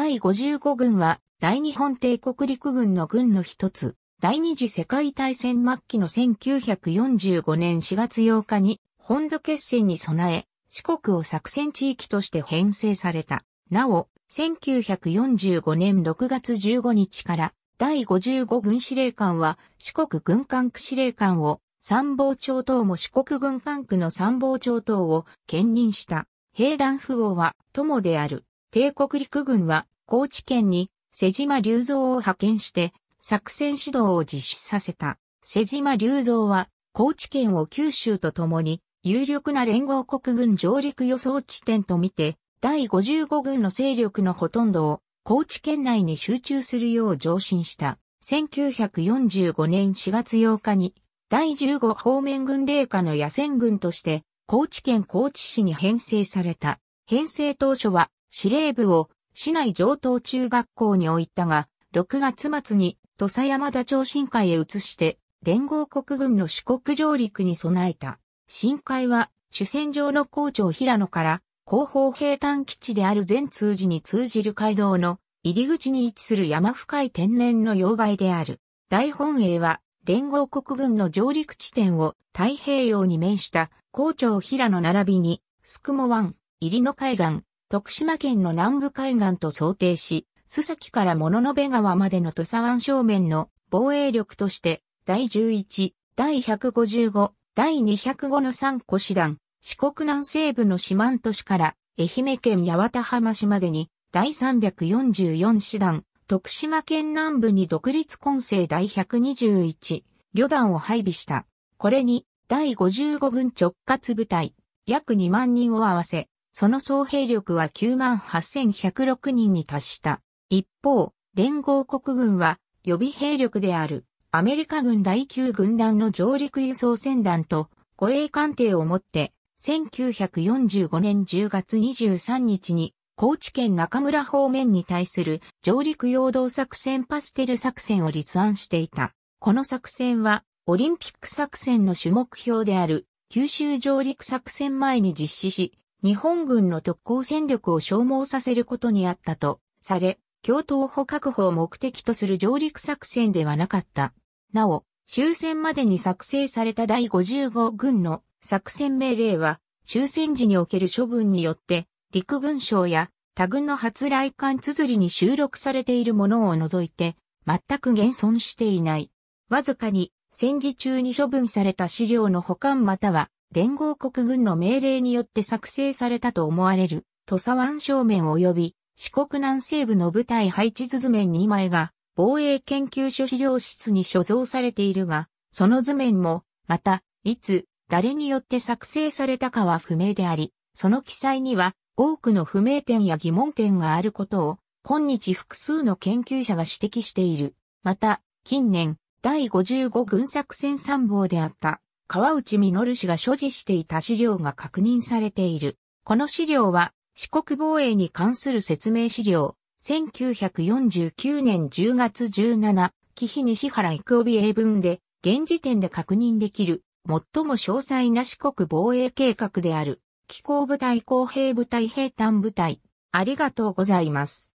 第55軍は、大日本帝国陸軍の軍の一つ、第二次世界大戦末期の1945年4月8日に、本土決戦に備え、四国を作戦地域として編成された。なお、1945年6月15日から、第55軍司令官は、四国軍管区司令官を、参謀長等も四国軍管区の参謀長等を兼任した。兵団符号は友である。帝国陸軍は高知県に瀬島隆三を派遣して作戦指導を実施させた。瀬島隆三は高知県を九州と共に有力な連合国軍上陸予想地点とみて第55軍の勢力のほとんどを高知県内に集中するよう上申した。1945年4月8日に第15方面軍令下の野戦軍として高知県高知市に編成された。編成当初は司令部を市内上等中学校に置いたが、6月末に土佐山田町深海へ移して、連合国軍の四国上陸に備えた。深海は主戦場の校長平野から後方兵団基地である全通寺に通じる街道の入り口に位置する山深い天然の要害である。大本営は連合国軍の上陸地点を太平洋に面した校長平野並びに、スクモ湾、入りの海岸、徳島県の南部海岸と想定し、須崎から物の部川までの土佐湾正面の防衛力として、第11、第155、第205の3個師団、四国南西部の四万都市から愛媛県八幡浜市までに、第344師団、徳島県南部に独立混成第121旅団を配備した。これに、第55軍直轄部隊、約2万人を合わせ、その総兵力は98,106人に達した。一方、連合国軍は予備兵力であるアメリカ軍第9軍団の上陸輸送船団と護衛艦艇をもって1945年10月23日に高知県中村方面に対する上陸陽動作戦パステル作戦を立案していた。この作戦はオリンピック作戦の主目標である九州上陸作戦前に実施し、日本軍の特攻戦力を消耗させることにあったとされ、共闘保確保を目的とする上陸作戦ではなかった。なお、終戦までに作成された第55軍の作戦命令は、終戦時における処分によって、陸軍省や他軍の発来艦綴りに収録されているものを除いて、全く現存していない。わずかに、戦時中に処分された資料の保管または、連合国軍の命令によって作成されたと思われる、土佐湾正面及び四国南西部の部隊配置図面2枚が防衛研究所資料室に所蔵されているが、その図面も、また、いつ、誰によって作成されたかは不明であり、その記載には多くの不明点や疑問点があることを、今日複数の研究者が指摘している。また、近年、第55軍作戦参謀であった川内実氏が所持していた資料が確認されている。この資料は、四国防衛に関する説明資料、1949年10月17、紀比西原育帯英文で、現時点で確認できる、最も詳細な四国防衛計画である、機構部隊公兵部隊兵坦部隊。ありがとうございます。